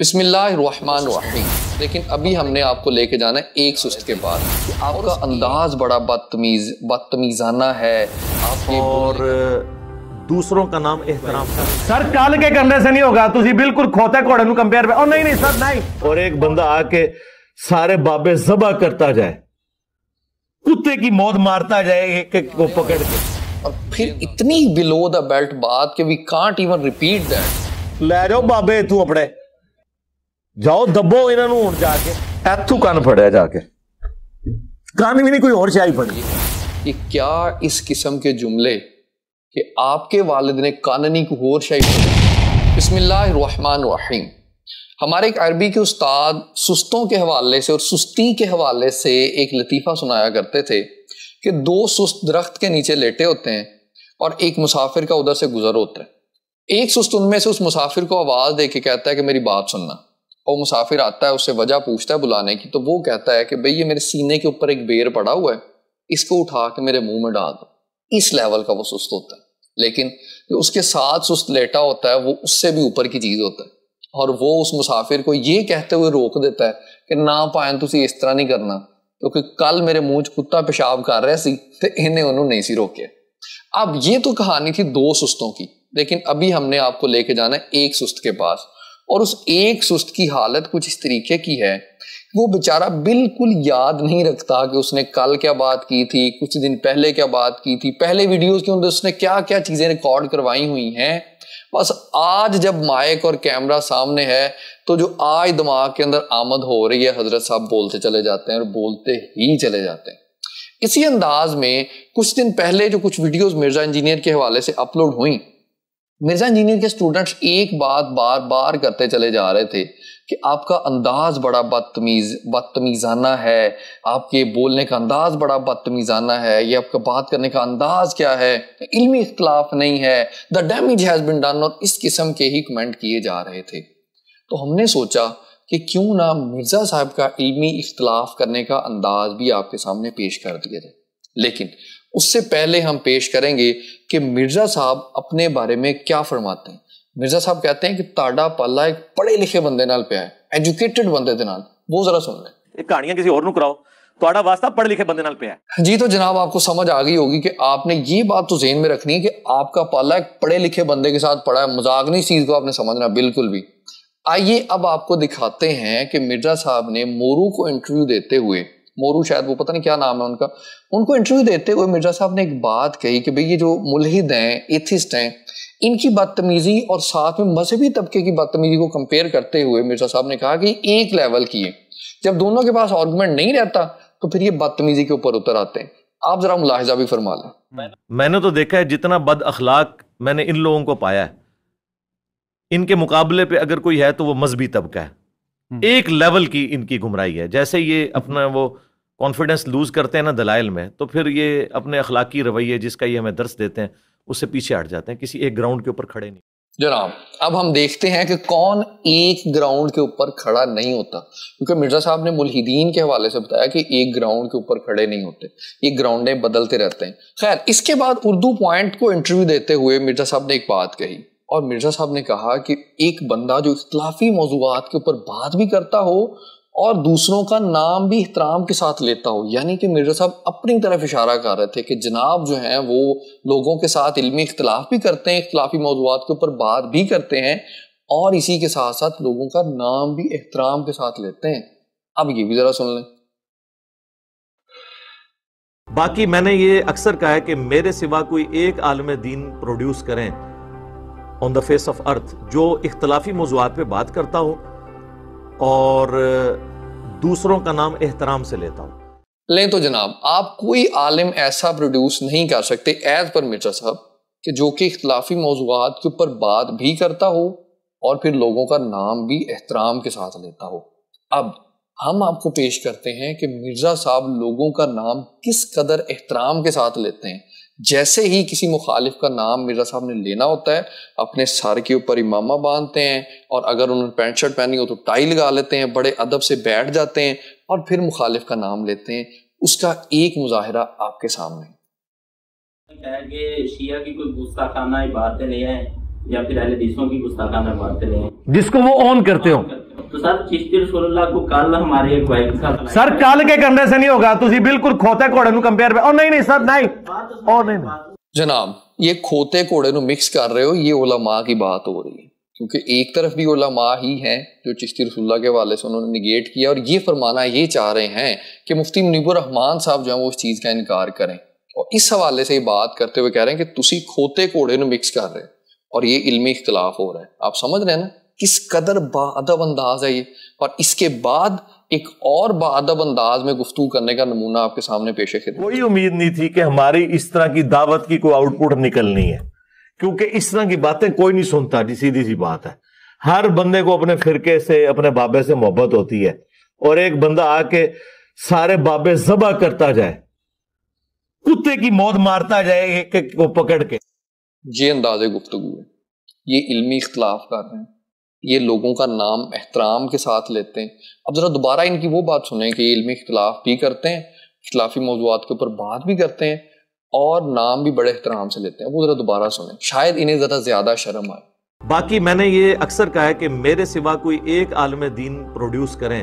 बिस्मिल्लाहिर्रहमानिर्रहीम लेकिन अभी हमने आपको लेके जाना है एक सुस्त के बाद आपका अंदाज बड़ा बदतमीज बदतमीजाना है और दूसरों का नाम एहतराम सर कल के करने से नहीं होगा तुझे बिल्कुल खोते घोड़े नु कंपेयर और नहीं नहीं सर नहीं और एक बंदा आके सारे बाबे जबा करता जाए कुत्ते की मौत मारता जाए एक एक को पकड़ के और फिर इतनी बिलो द बेल्ट बात के we can't even repeat that ले जाओ बाबे तू अपने जाओ दबो इन्हों ਨੂੰ जाके ਜਾ ਕੇ ਇੱਥੋਂ ਕੰਨ ਫੜਿਆ ਜਾ ਕੇ ਕੰਨ ਵੀ ਨਹੀਂ ਕੋਈ कि क्या इस किस्म के जुमले कि आपके वालिद ने कानी को और शाही बसमिल्लाम हमारे एक अरबी के उस्ताद सुस्तों के हवाले से और सुस्ती के हवाले से एक लतीफ़ा सुनाया करते थे कि दो सुस्त दरख्त के नीचे लेटे होते हैं और एक मुसाफिर का उधर से गुजर होता है एक सुस्त उनमें से उस मुसाफिर को आवाज़ दे के कहता है कि मेरी बात सुनना और मुसाफिर आता है उससे वजह पूछता है बुलाने की तो वो कहता है कि भाई ये मेरे सीने के ऊपर एक बेर पड़ा हुआ है इसको उठा के मेरे मुंह में डाल दो इस लेवल का वो सुस्त होता है लेकिन जो उसके साथ सुस्त लेटा होता है वो उससे भी ऊपर की चीज होता है और वो उस मुसाफिर को ये कहते हुए रोक देता है कि ना पाए तुम इस तरह नहीं करना क्योंकि तो कल मेरे मुंह च कुत्ता पेशाब कर रहा सी तो इन्हें उन्होंने नहीं सी रोके अब ये तो कहानी थी दो सुस्तों की लेकिन अभी हमने आपको लेके जाना है एक सुस्त के पास और उस एक सुस्त की हालत कुछ इस तरीके की है वो बेचारा बिल्कुल याद नहीं रखता कि उसने कल क्या बात की थी कुछ दिन पहले क्या बात की थी पहले वीडियोस के अंदर उसने क्या क्या चीज़ें रिकॉर्ड करवाई हुई हैं बस आज जब माइक और कैमरा सामने है तो जो आज दिमाग के अंदर आमद हो रही है हजरत साहब बोलते चले जाते हैं और बोलते ही चले जाते हैं इसी अंदाज में कुछ दिन पहले जो कुछ वीडियोस मिर्जा इंजीनियर के हवाले से अपलोड हुई मिर्जा इंजीनियर के स्टूडेंट्स एक बात बार बार करते चले जा रहे थे कि आपका अंदाज बड़ा बदतमीज बदतमीज़ाना है आपके बोलने का अंदाज बड़ा बदतमीज़ाना है ये आपका बात करने का अंदाज क्या है इल्मी इख्तलाफ नहीं है the damage has been done और इस किस्म के ही कमेंट किए जा रहे थे तो हमने सोचा कि क्यों ना मिर्ज़ा साहब का इल्मी इख्तलाफ करने का अंदाज भी आपके सामने पेश कर दिया जाए लेकिन उससे पहले हम पेश करेंगे कि मिर्जा साहब अपने बारे में क्या फरमाते हैं मिर्जा साहब कहते हैं कि ताड़ा पाला एक पढ़े लिखे बंदे ਨਾਲ ਪਿਆ ਹੈ ਐਜੂਕੇਟਿਡ ਬੰਦੇ ਦੇ ਨਾਲ ਉਹ ਜ਼ਰਾ ਸੁਣ ਲੈ ਇਹ ਕਹਾਣੀਆਂ ਕਿਸੇ ਹੋਰ ਨੂੰ ਕਰਾਓ ਤੁਹਾਡਾ वास्ता पढ़े लिखे बंदे ਨਾਲ ਪਿਆ ਹੈ जी तो जनाब आपको समझ आ गई होगी कि आपने ये बात तो जेन में रखनी है कि आपका पाला एक पढ़े लिखे बंदे के साथ पढ़ा है मजाक नहीं चीज को आपने समझना बिल्कुल भी आइए अब आपको दिखाते हैं कि मिर्जा साहब ने मोरू को इंटरव्यू देते हुए मोरू शायद वो पता नहीं क्या नाम है उनका उनको इंटरव्यू देते हुए मिर्जा साहब ने एक बात कही कि भाई ये जो मुलहिद हैं एथिस्ट हैं इनकी बदतमीजी और साथ में मजहबी तबके की बदतमीजी को कंपेयर करते हुए मिर्जा साहब ने कहा कि एक लेवल की है जब दोनों के पास आर्गूमेंट नहीं रहता तो फिर ये बदतमीजी के ऊपर उतर आते हैं आप जरा मुलाहिजा भी फरमा लें मैंने तो देखा है जितना बद अखलाक मैंने इन लोगों को पाया है इनके मुकाबले पे अगर कोई है तो वो मजहबी तबका है हम्म। एक लेवल की इनकी गुमराही है जैसे ये अपना वो कॉन्फिडेंस लूज़ करते हैं ना दलाइल में तो फिर ये अपने अखलाकी रवैये जिसका ये हमें दर्श देते हैं उससे पीछे हट जाते हैं किसी एक ग्राउंड के ऊपर खड़े नहीं जनाब अब हम देखते हैं कि कौन एक ग्राउंड के ऊपर खड़ा नहीं होता क्योंकि मिर्जा साहब ने मुलहिदीन के हवाले से बताया कि एक ग्राउंड के ऊपर खड़े नहीं होते ये ग्राउंडें बदलते रहते हैं खैर इसके बाद उर्दू पॉइंट को इंटरव्यू देते हुए मिर्जा साहब ने एक बात कही और मिर्जा साहब ने कहा कि एक बंदा जो इख्तलाफी मौजूद के ऊपर बात भी करता हो और दूसरों का नाम भी एहतराम के साथ लेता हो यानी कि मिर्जा साहब अपनी तरफ इशारा कर रहे थे कि जनाब जो हैं वो लोगों के साथ इलमी इख्तलाफ भी करते हैं इख्तलाफी मौजूद के ऊपर बात भी करते हैं और इसी के साथ साथ लोगों का नाम भी एहतराम के साथ लेते हैं अब ये भी ज़रा सुन लें बाकी मैंने ये अक्सर कहा है कि मेरे सिवा कोई एक आलम दीन प्रोड्यूस करें on the face of earth जो इख्तलाफी मौजूद पर बात करता हो और दूसरों का नाम एहतराम से लेता हूँ लें तो जनाब आप कोई आलिम ऐसा प्रोड्यूस नहीं कर सकते एज पर मिर्जा साहब कि जो कि इख्तलाफी मौजूद के ऊपर बात भी करता हो और फिर लोगों का नाम भी एहतराम के साथ लेता हो अब हम आपको पेश करते हैं कि मिर्जा साहब लोगों का नाम किस कदर एहतराम के साथ लेते हैं जैसे ही किसी मुखालिफ का नाम मिर्जा साहब ने लेना होता है अपने सर के ऊपर इमामा बांधते हैं और अगर उन्होंने पैंट शर्ट पहनी हो तो टाई लगा लेते हैं बड़े अदब से बैठ जाते हैं और फिर मुखालिफ का नाम लेते हैं उसका एक मुजाहरा आपके सामने शिया की कोई गुस्ताखाना इबारतें नहीं है या फिर की गुस्ताखाना नहीं है जिसको वो ऑन करते हो तो सर चिश्ती रसूलुल्लाह को कल हमारे एक वाइफ का सर के करने से नहीं होगा ਤੁਸੀਂ ਬਿਲਕੁਲ ਖੋਤੇ ਘੋੜੇ ਨੂੰ ਕੰਪੇਅਰ ਕਰ ਉਹ ਨਹੀਂ ਨਹੀਂ ਸਰ ਨਹੀਂ ਉਹ ਨਹੀਂ ਜਨਾਬ ਇਹ ਖੋਤੇ ਘੋੜੇ ਨੂੰ ਮਿਕਸ ਕਰ ਰਹੇ ਹੋ की बात हो रही है क्योंकि एक तरफ भी ओला माँ ही हैं जो चिश्ती रसुल्ला के वाले से उन्होंने निगेट किया और ये फरमाना ये चाह रहे हैं कि मुफ्ती मुनीबुर रहमान साहब जो है वो उस चीज़ का इनकार करें और इस हवाले से ये बात करते हुए कह रहे हैं कि तुसी खोते घोड़े में मिक्स कर रहे हो और ये इलमी इख्तलाफ हो रहा है आप समझ रहे हैं ना किस कदर बदब अंदाज है ये और इसके बाद एक और बदब अंदाज में गुफ्तु करने का नमूना आपके सामने पेश है कोई उम्मीद नहीं थी कि हमारी इस तरह की दावत की कोई आउटपुट निकलनी है क्योंकि इस तरह की बातें कोई नहीं सुनता जी सीधी सी बात है हर बंदे को अपने फिरके से अपने बाबे से मोहब्बत होती है और एक बंदा आके सारे बाबे जबा करता जाए कुत्ते की मौत मारता जाए एक एक को पकड़ के ये अंदाजे गुफ्तगु है ये इल्मी इख्तलाफ कर रहे हैं ये लोगों का नाम एहतराम के साथ लेते हैं अब ज़रा दोबारा इनकी वो बात सुने कि इलमी इख्तलाफ भी करते हैं इख्तलाफी मौजूद के ऊपर बात भी करते हैं और नाम भी बड़े एहतराम से लेते हैं वो ज़रा दोबारा सुने शायद इन्हें ज़रा ज़्यादा शर्म आए बाकी मैंने ये अक्सर कहा है कि मेरे सिवा कोई एक आलम दीन प्रोड्यूस करें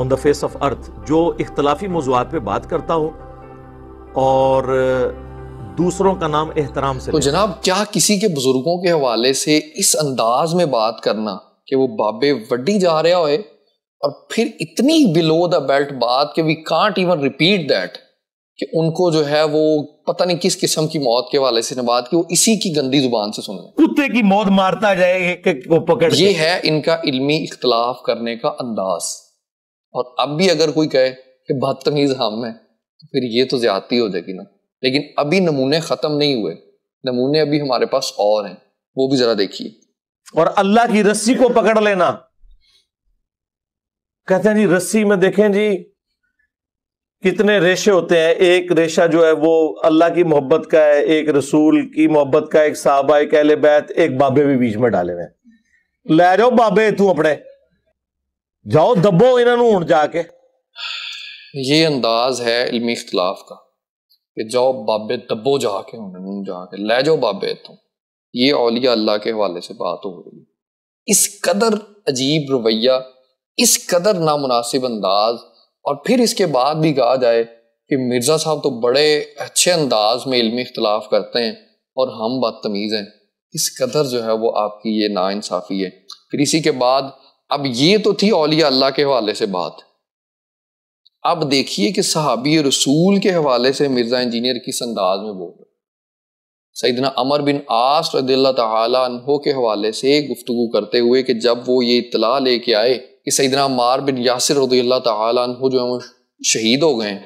on the face of earth जो इख्तलाफी मौजूद पर बात करता हो और दूसरों का नाम एहतराम से तो जनाब क्या किसी के बुजुर्गों के हवाले से इस अंदाज में बात करना कि वो बाबे वड्डी जा रहा होए और फिर इतनी बिलो द बेल्ट बात कि we can't even repeat that कि उनको जो है वो पता नहीं किस किस्म की मौत के वाले से बात की वो इसी की गंदी जुबान से सुन रहे कुत्ते की मौत मारता जाए वो पकड़ ये है इनका इल्मी इख्तलाफ करने का अंदाज और अब भी अगर कोई कहे कि बदतमीज हम है तो फिर ये तो ज्यादती हो जाएगी ना लेकिन अभी नमूने ख़त्म नहीं हुए नमूने अभी हमारे पास और हैं वो भी ज़रा देखिए और अल्लाह की रस्सी को पकड़ लेना कहते हैं जी रस्सी में देखें जी कितने रेशे होते हैं एक रेशा जो है वो अल्लाह की मोहब्बत का है एक रसूल की मोहब्बत का एक साहबा एक अहले बैत एक बाबे भी बीच में डाले हुए ले जाओ बाबे तू अपने जाओ दबो इन्होंने जाके ये अंदाज है इल्मी इख्तलाफ का कि जाओ बाबे दबो जाके उन्होंने जाके ले जाओ बाबे इतों ये औलिया अल्लाह के हवाले से बात हो रही है इस कदर अजीब रवैया इस कदर नामुनासिब अंदाज और फिर इसके बाद भी कहा जाए कि मिर्ज़ा साहब तो बड़े अच्छे अंदाज में इल्मी इख्तलाफ करते हैं और हम बदतमीज़ हैं इस कदर जो है वो आपकी ये नाानसाफ़ी है फिर इसी के बाद अब ये तो थी औलिया अल्लाह के हवाले से बात अब देखिए कि सहाबी रसूल के हवाले से मिर्ज़ा इंजीनियर किस अंदाज में बोल रहे सईदना अमर बिन आस रदील्ला तहो के हवाले से गुफ्तु करते हुए कि जब वो ये इतला लेके आए कि सईदना मार बिन यासर रदील्ला तहो जो है वो शहीद हो गए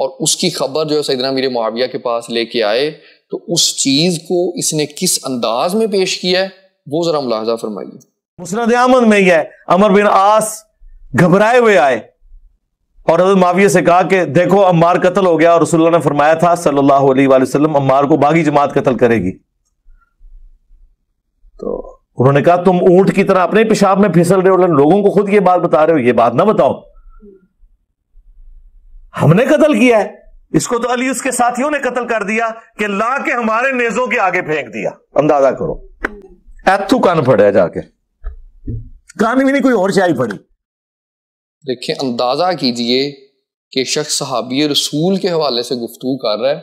और उसकी खबर जो है सईदना मेरे मुआविया के पास लेके आए तो उस चीज़ को इसने किस अंदाज में पेश किया है वो ज़रा मुलाजा फरमाइए मुसरत अहमद में ही है अमर बिन आस घबराए हुए आए और हजरत माविया से कहा कि देखो अम्मार कत्ल हो गया और रसुल्ला ने फरमाया था सल्लल्लाहु अलैहि वसल्लम अम्मार को बागी जमात कत्ल करेगी तो उन्होंने कहा तुम ऊंट की तरह अपने पेशाब में फिसल रहे हो लोगों को खुद ये बात बता रहे हो ये बात ना बताओ हमने कत्ल किया है इसको तो अली उसके साथियों ने कत्ल कर दिया कि ला के हमारे नेजों के आगे फेंक दिया अंदाजा करो एथू कान फड़े जाके कान भी नहीं कोई और शाही पड़ी देखें अंदाज़ा कीजिए कि शख्स सहाबी रसूल के हवाले से गुफ्तु कर रहा है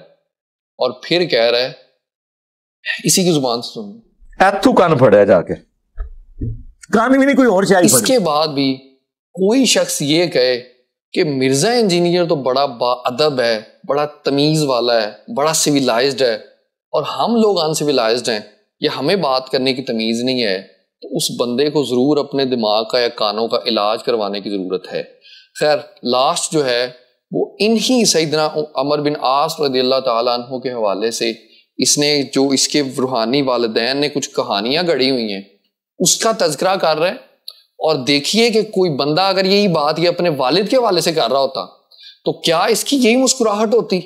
और फिर कह रहा है इसी की जुबान से सुन एथू कान फड़े जाके कान भी नहीं कोई और चाहिए इसके बाद भी कोई शख्स ये कहे कि मिर्जा इंजीनियर तो बड़ा बाब है बड़ा तमीज वाला है बड़ा सिविलाइज्ड है और हम लोग अनसिविलाइज्ड हैं ये हमें बात करने की तमीज नहीं है तो उस बंदे को ज़रूर अपने दिमाग का या कानों का इलाज करवाने की ज़रूरत है खैर लास्ट जो है वो इन्हीं सईदना अमर बिन आस रदी के हवाले से इसने जो इसके रूहानी वालदेन ने कुछ कहानियां गढ़ी हुई हैं उसका तस्करा कर रहे हैं और देखिए कि कोई बंदा अगर यही बात ये अपने वालिद के हवाले से कर रहा होता तो क्या इसकी यही मुस्कुराहट होती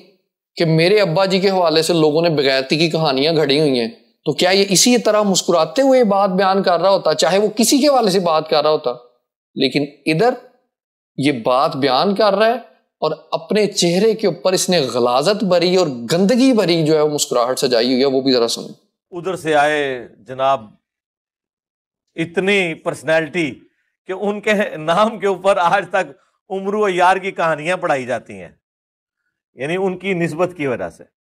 कि मेरे अब्बा जी के हवाले से लोगों ने बगैरती की कहानियां घड़ी हुई हैं तो क्या ये इसी तरह मुस्कुराते हुए बात बयान कर रहा होता चाहे वो किसी के वाले से बात कर रहा होता लेकिन इधर ये बात बयान कर रहा है और अपने चेहरे के ऊपर इसने गलाजत भरी और गंदगी भरी जो है वो मुस्कुराहट सजाई हुई है वो भी जरा सुनो उधर से आए जनाब इतनी पर्सनैलिटी कि उनके नाम के ऊपर आज तक उम्र यार की कहानियां पढ़ाई जाती हैं यानी उनकी नस्बत की वजह से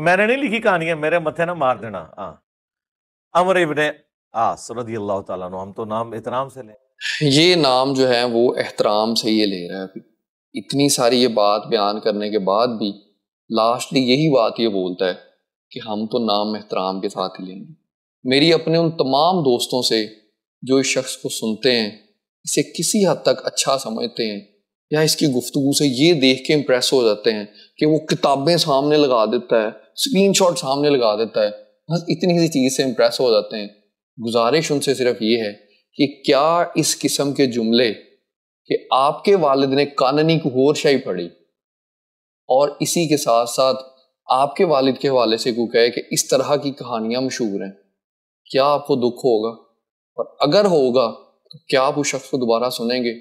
मैंने नहीं लिखी कहानी है मेरे मथे ना मार देना हाँ अमर इबन आस अल्लाह ताला हम तो नाम एहतराम से ले ये नाम जो है वो एहतराम से ये ले रहा है इतनी सारी ये बात बयान करने के बाद भी लास्टली यही बात ये बोलता है कि हम तो नाम एहतराम के साथ ही लेंगे मेरी अपने उन तमाम दोस्तों से जो इस शख्स को सुनते हैं इसे किसी हद तक अच्छा समझते हैं या इसकी गुफ्तु से ये देख के इम्प्रेस हो जाते हैं कि वो किताबें सामने लगा देता है स्क्रीन सामने लगा देता है बस इतनी सी चीज़ से इम्प्रेस हो जाते हैं गुजारिश उनसे सिर्फ ये है कि क्या इस किस्म के जुमले कि आपके वालिद ने काननी शाही पढ़ी और इसी के साथ साथ आपके वालिद के हवाले से को कहे कि इस तरह की कहानियां मशहूर हैं क्या आपको दुख होगा और अगर होगा तो क्या आप उस शख्स को दोबारा सुनेंगे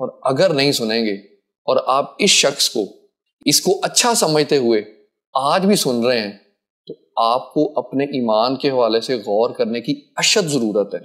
और अगर नहीं सुनेंगे और आप इस शख्स को इसको अच्छा समझते हुए आज भी सुन रहे हैं तो आपको अपने ईमान के हवाले से गौर करने की अशद ज़रूरत है